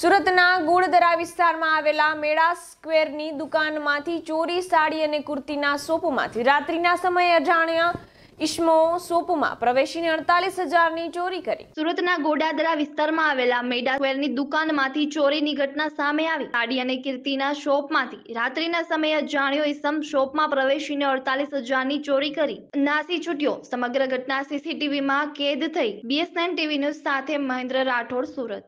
સુરતના ગુડદરા વિસ્તારમાં આવેલા મેળા સ્ક્વેરની દુકાનમાંથી ચોરી સાડી અને કુર્તીના સોપમાંથી રાત્રિના સમયે અજાણ્યા ઈશ્મો સોપમાં પ્રવેશીને અડતાલીસ હજારની ચોરી કરી સુરતના ગોડાદરા વિસ્તારમાં આવેલા મેડા સ્ક્વેરની દુકાનમાંથી ચોરીની ઘટના સામે આવી સાડી અને કીર્તિના શોપમાંથી રાત્રિના સમયે અજાણ્યો ઈસમ શોપમાં પ્રવેશીને અડતાલીસ હજારની ચોરી કરી નાસી છૂટ્યો સમગ્ર ઘટના સીસીટીવીમાં કેદ થઈ બીએસએન ટીવી ન્યૂઝ સાથે મહેન્દ્ર રાઠોડ સુરત